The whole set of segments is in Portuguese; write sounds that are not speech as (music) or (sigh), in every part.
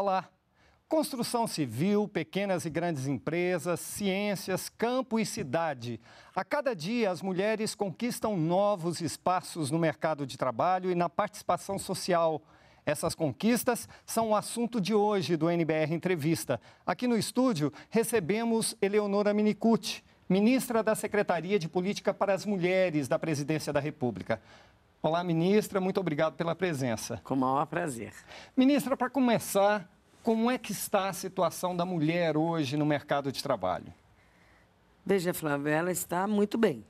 Olá! Construção civil, pequenas e grandes empresas, ciências, campo e cidade. A cada dia, as mulheres conquistam novos espaços no mercado de trabalho e na participação social. Essas conquistas são o assunto de hoje do NBR Entrevista. Aqui no estúdio, recebemos Eleonora Minicucci, ministra da Secretaria de Política para as Mulheres da Presidência da República. Olá, ministra, muito obrigado pela presença. Com o maior prazer. Ministra, para começar, como é que está a situação da mulher hoje no mercado de trabalho? Veja, Flávia, ela está muito bem,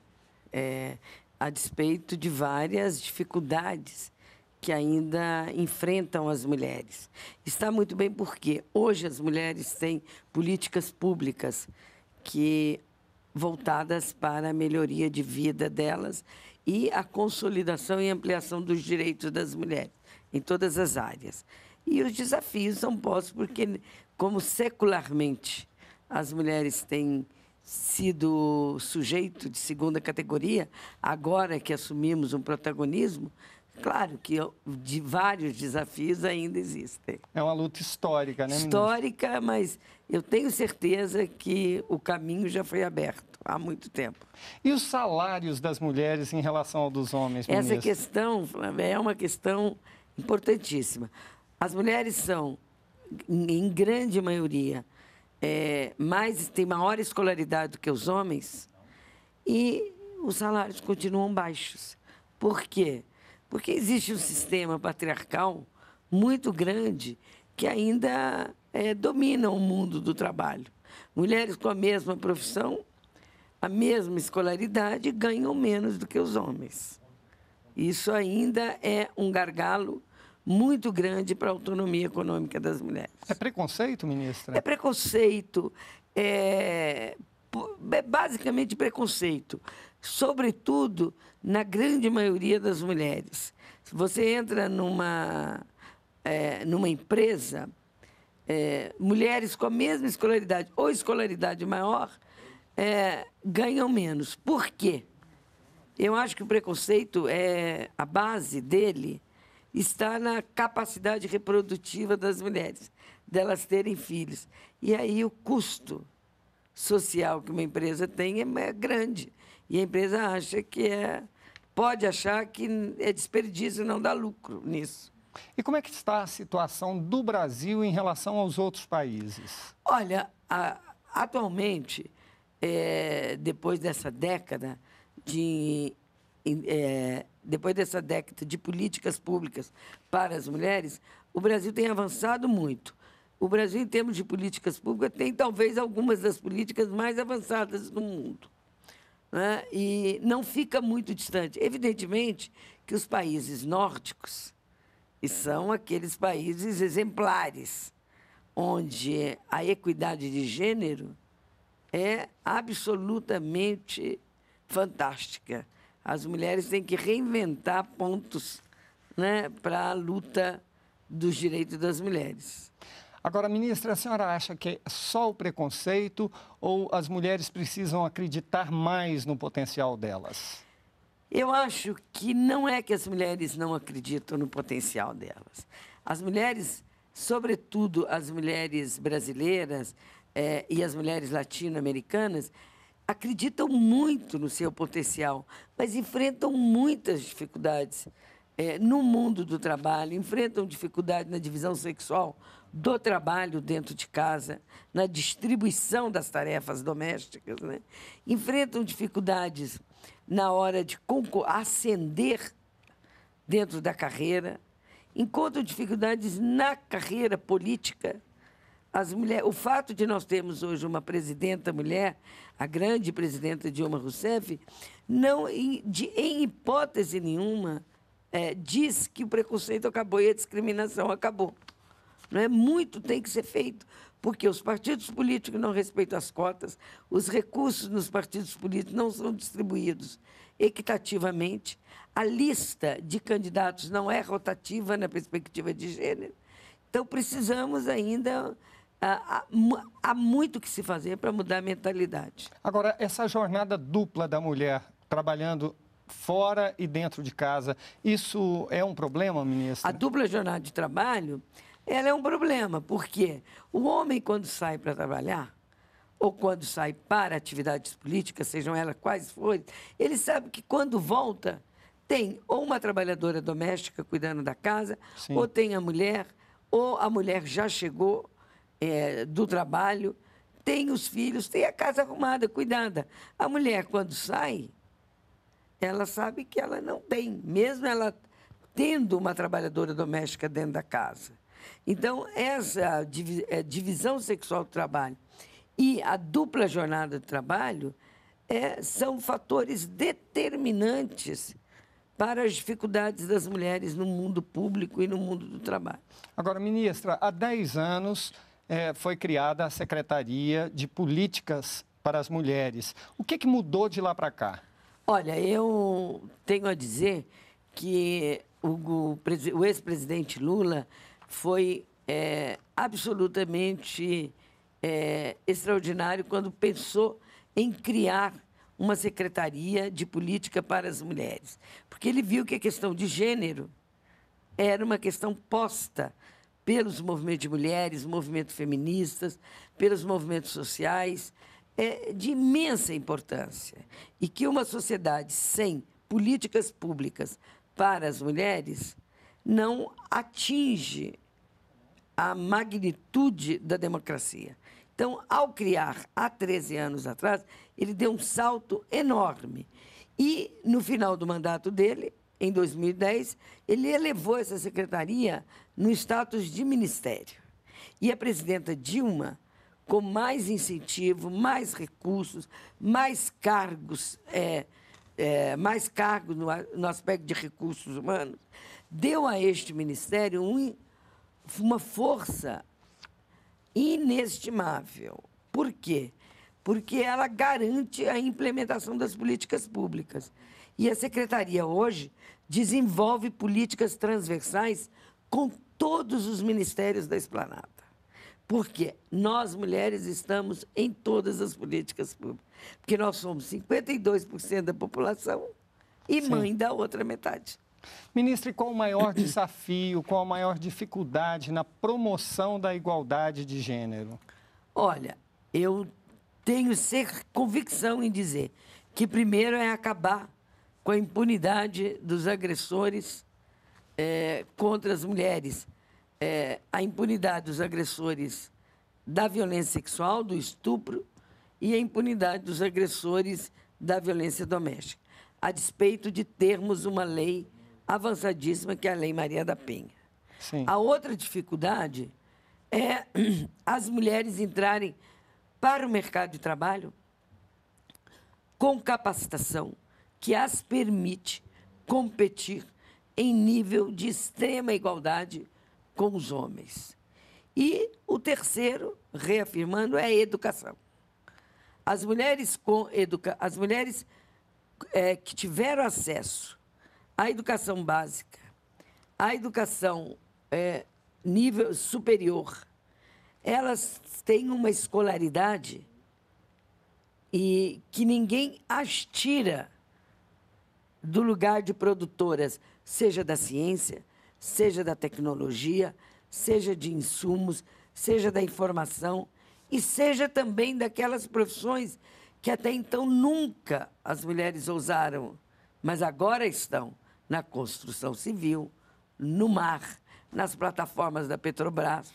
é, a despeito de várias dificuldades que ainda enfrentam as mulheres. Está muito bem porque hoje as mulheres têm políticas públicas que voltadas para a melhoria de vida delas e a consolidação e ampliação dos direitos das mulheres em todas as áreas. E os desafios são postos porque, como secularmente as mulheres têm sido sujeito de segunda categoria, agora que assumimos um protagonismo, Claro que de vários desafios ainda existem. É uma luta histórica, né, ministra? Histórica, mas eu tenho certeza que o caminho já foi aberto há muito tempo. E os salários das mulheres em relação aos dos homens, ministra? Essa questão, é uma questão importantíssima. As mulheres são, em grande maioria, é, mais, têm maior escolaridade do que os homens e os salários continuam baixos. Por quê? Porque porque existe um sistema patriarcal muito grande que ainda é, domina o mundo do trabalho. Mulheres com a mesma profissão, a mesma escolaridade, ganham menos do que os homens. Isso ainda é um gargalo muito grande para a autonomia econômica das mulheres. É preconceito, ministra? É preconceito, é, é basicamente preconceito sobretudo na grande maioria das mulheres. Se você entra numa, é, numa empresa, é, mulheres com a mesma escolaridade ou escolaridade maior é, ganham menos. Por quê? Eu acho que o preconceito é a base dele está na capacidade reprodutiva das mulheres, delas terem filhos. E aí o custo social que uma empresa tem é, é grande. E a empresa acha que é, pode achar que é desperdício, não dá lucro nisso. E como é que está a situação do Brasil em relação aos outros países? Olha, a, atualmente, é, depois dessa década de é, depois dessa década de políticas públicas para as mulheres, o Brasil tem avançado muito. O Brasil, em termos de políticas públicas, tem talvez algumas das políticas mais avançadas do mundo né? e não fica muito distante. Evidentemente que os países nórdicos e são aqueles países exemplares onde a equidade de gênero é absolutamente fantástica. As mulheres têm que reinventar pontos né, para a luta dos direitos das mulheres. Agora, ministra, a senhora acha que é só o preconceito ou as mulheres precisam acreditar mais no potencial delas? Eu acho que não é que as mulheres não acreditam no potencial delas. As mulheres, sobretudo as mulheres brasileiras é, e as mulheres latino-americanas, acreditam muito no seu potencial, mas enfrentam muitas dificuldades é, no mundo do trabalho, enfrentam dificuldade na divisão sexual do trabalho dentro de casa, na distribuição das tarefas domésticas, né? enfrentam dificuldades na hora de ascender dentro da carreira, encontram dificuldades na carreira política. As mulheres, o fato de nós termos hoje uma presidenta mulher, a grande presidenta Dilma Rousseff, não em, de, em hipótese nenhuma é, diz que o preconceito acabou e a discriminação acabou. Não é né? muito tem que ser feito porque os partidos políticos não respeitam as cotas, os recursos nos partidos políticos não são distribuídos equitativamente, a lista de candidatos não é rotativa na perspectiva de gênero. Então precisamos ainda ah, ah, há, muito que se fazer para mudar a mentalidade. Agora essa jornada dupla da mulher trabalhando fora e dentro de casa, isso é um problema, ministra? A dupla jornada de trabalho ela é um problema, porque o homem, quando sai para trabalhar, ou quando sai para atividades políticas, sejam elas quais forem, ele sabe que quando volta, tem ou uma trabalhadora doméstica cuidando da casa, Sim. ou tem a mulher, ou a mulher já chegou é, do trabalho, tem os filhos, tem a casa arrumada, cuidada. A mulher, quando sai, ela sabe que ela não tem, mesmo ela tendo uma trabalhadora doméstica dentro da casa. Então, essa eh, divisão sexual do trabalho e a dupla jornada do trabalho é, são fatores determinantes para as dificuldades das mulheres no mundo público e no mundo do trabalho. Agora, ministra, há 10 anos é, foi criada a Secretaria de Políticas para as Mulheres. O que, é que mudou de lá para cá? Olha, eu tenho a dizer que o, o, o ex-presidente Lula foi é, absolutamente é, extraordinário quando pensou em criar uma secretaria de política para as mulheres, porque ele viu que a questão de gênero era uma questão posta pelos movimentos de mulheres, movimentos feministas, pelos movimentos sociais, é, de imensa importância. E que uma sociedade sem políticas públicas para as mulheres não atinge a magnitude da democracia. Então, ao criar há 13 anos atrás, ele deu um salto enorme. E, no final do mandato dele, em 2010, ele elevou essa secretaria no status de ministério. E a presidenta Dilma, com mais incentivo, mais recursos, mais cargos. É, é, mais cargos no, no aspecto de recursos humanos, deu a este ministério um, uma força inestimável. Por quê? Porque ela garante a implementação das políticas públicas. E a secretaria hoje desenvolve políticas transversais com todos os ministérios da esplanada. Porque nós, mulheres, estamos em todas as políticas públicas. Porque nós somos 52% da população e Sim. mãe da outra metade. Ministre, qual o maior desafio, qual a maior dificuldade na promoção da igualdade de gênero? Olha, eu tenho ser convicção em dizer que primeiro é acabar com a impunidade dos agressores é, contra as mulheres é, a impunidade dos agressores da violência sexual, do estupro, e a impunidade dos agressores da violência doméstica, a despeito de termos uma lei avançadíssima, que é a Lei Maria da Penha. Sim. A outra dificuldade é (clears throat) as mulheres entrarem para o mercado de trabalho com capacitação que as permite competir em nível de extrema igualdade com os homens. E o terceiro, reafirmando, é a educação. As mulheres, com educa... As mulheres é, que tiveram acesso à educação básica, à educação é, nível superior, elas têm uma escolaridade e que ninguém as tira do lugar de produtoras, seja da ciência, seja da tecnologia, seja de insumos, seja da informação e seja também daquelas profissões que até então nunca as mulheres ousaram, mas agora estão na construção civil, no mar, nas plataformas da Petrobras.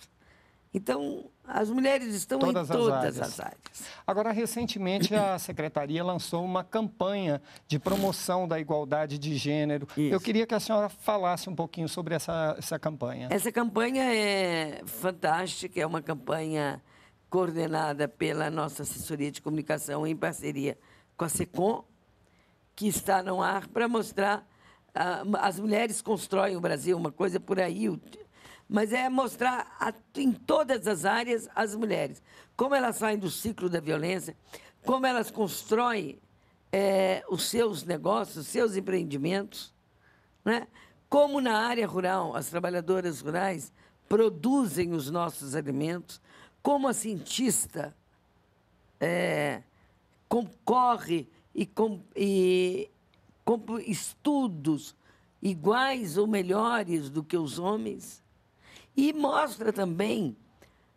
Então, as mulheres estão todas em todas as áreas. as áreas. Agora, recentemente, a (coughs) Secretaria lançou uma campanha de promoção da igualdade de gênero. Isso. Eu queria que a senhora falasse um pouquinho sobre essa, essa campanha. Essa campanha é fantástica, é uma campanha coordenada pela nossa assessoria de comunicação em parceria com a SECOM, que está no ar para mostrar. Ah, as mulheres constroem o Brasil, uma coisa por aí, mas é mostrar a, em todas as áreas as mulheres, como elas saem do ciclo da violência, como elas constroem é, os seus negócios, os seus empreendimentos, né? como na área rural as trabalhadoras rurais produzem os nossos alimentos, como a cientista é, concorre e, com, e com estudos iguais ou melhores do que os homens e mostra também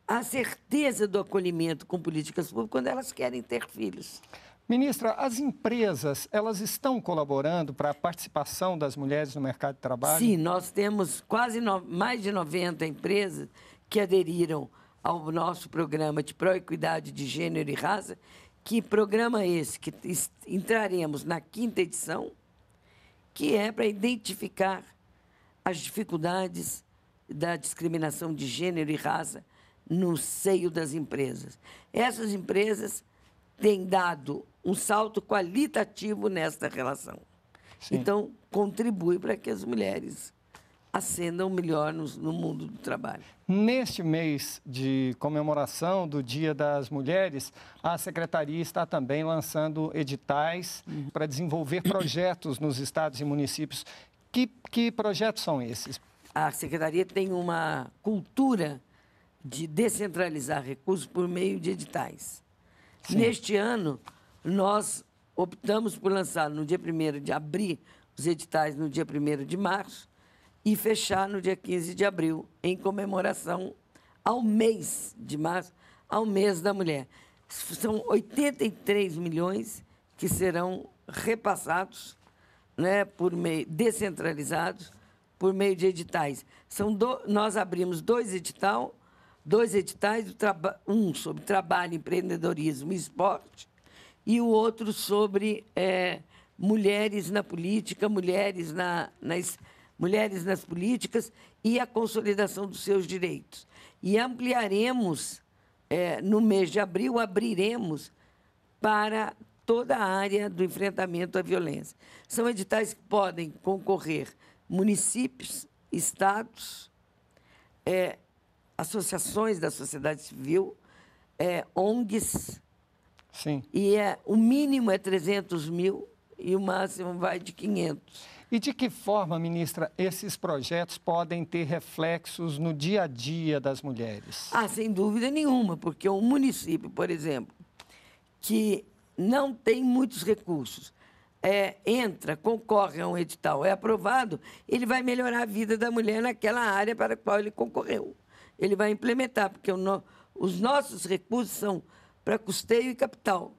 a certeza do acolhimento com políticas públicas quando elas querem ter filhos. Ministra, as empresas, elas estão colaborando para a participação das mulheres no mercado de trabalho? Sim, nós temos quase no, mais de 90 empresas que aderiram ao nosso programa de pró-equidade de gênero e raça. Que programa é esse? Que entraremos na quinta edição, que é para identificar as dificuldades, da discriminação de gênero e raça no seio das empresas. Essas empresas têm dado um salto qualitativo nesta relação. Sim. Então, contribui para que as mulheres ascendam melhor no, no, mundo do trabalho. Neste mês de comemoração do Dia das Mulheres, a Secretaria está também lançando editais uhum. para desenvolver projetos nos estados e municípios. Que, que projetos são esses? a secretaria tem uma cultura de descentralizar recursos por meio de editais. Sim. Neste ano, nós optamos por lançar no dia 1 de abril os editais no dia 1 de março e fechar no dia 15 de abril, em comemoração ao mês de março, ao mês da mulher. São 83 milhões que serão repassados né, por meio descentralizados por meio de editais. São do... Nós abrimos dois edital, dois editais, um sobre trabalho, empreendedorismo e esporte, e o outro sobre é, mulheres na política, mulheres, na, nas, mulheres nas políticas e a consolidação dos seus direitos. E ampliaremos, é, no mês de abril, abriremos para toda a área do enfrentamento à violência. São editais que podem concorrer municípios, estados, é, associações da sociedade civil, é, ONGs. Sim. E é, o mínimo é 300 mil e o máximo vai de 500. E de que forma, ministra, esses projetos podem ter reflexos no dia a dia das mulheres? Ah, sem dúvida nenhuma, porque um município, por exemplo, que não tem muitos recursos, é, entra, concorre a um edital, é aprovado, ele vai melhorar a vida da mulher naquela área para a qual ele concorreu. Ele vai implementar, porque no, os nossos recursos são para custeio e capital.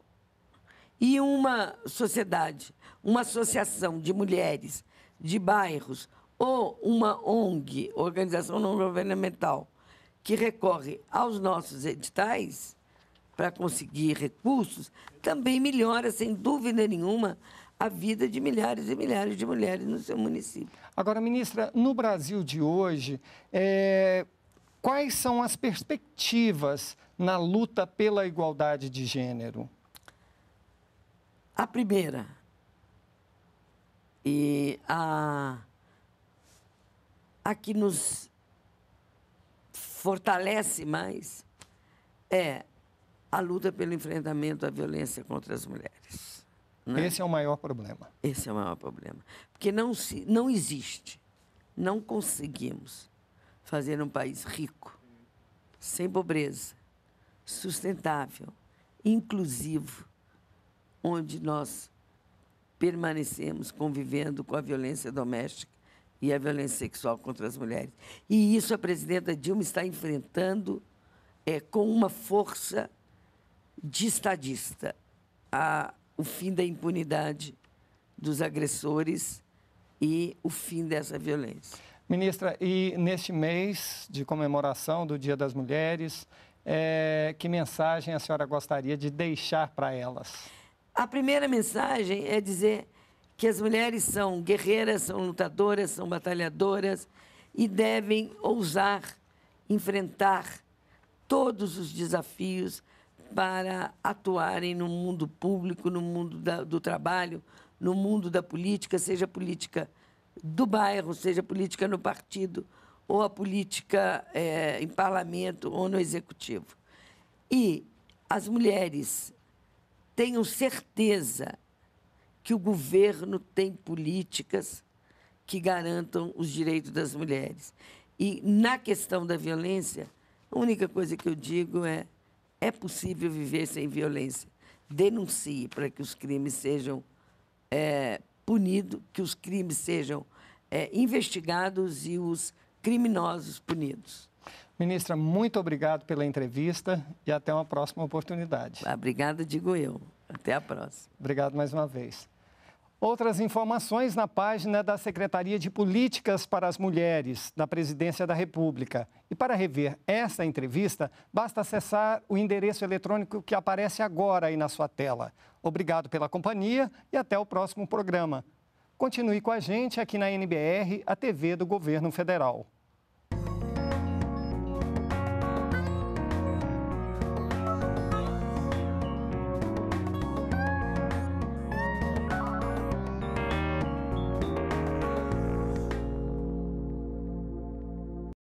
E uma sociedade, uma associação de mulheres, de bairros, ou uma ONG, organização não governamental, que recorre aos nossos editais para conseguir recursos, também melhora, sem dúvida nenhuma, a vida de milhares e milhares de mulheres no seu município. Agora, ministra, no Brasil de hoje, é... quais são as perspectivas na luta pela igualdade de gênero? A primeira, e a, a que nos fortalece mais, é a luta pelo enfrentamento à violência contra as mulheres né? Esse é o maior problema. Esse é o maior problema. Porque não, se, não existe, não conseguimos fazer um país rico, sem pobreza, sustentável, inclusivo, onde nós permanecemos convivendo com a violência doméstica e a violência sexual contra as mulheres. E isso a presidenta Dilma está enfrentando é, com uma força de estadista. A, o fim da impunidade dos agressores e o fim dessa violência. Ministra, e neste mês de comemoração do Dia das Mulheres, é, que mensagem a senhora gostaria de deixar para elas? A primeira mensagem é dizer que as mulheres são guerreiras, são lutadoras, são batalhadoras e devem ousar enfrentar todos os desafios para atuarem no mundo público, no mundo da, do trabalho, no mundo da política, seja política do bairro, seja política no partido, ou a política é, em parlamento ou no executivo. E as mulheres tenham certeza que o governo tem políticas que garantam os direitos das mulheres. E na questão da violência, a única coisa que eu digo é é possível viver sem violência. Denuncie para que os crimes sejam é, punidos, que os crimes sejam é, investigados e os criminosos punidos. Ministra, muito obrigado pela entrevista e até uma próxima oportunidade. Obrigada, digo eu. Até a próxima. Obrigado mais uma vez. Outras informações na página da Secretaria de Políticas para as Mulheres da Presidência da República. E para rever esta entrevista, basta acessar o endereço eletrônico que aparece agora aí na sua tela. Obrigado pela companhia e até o próximo programa. Continue com a gente aqui na NBR, a TV do Governo Federal.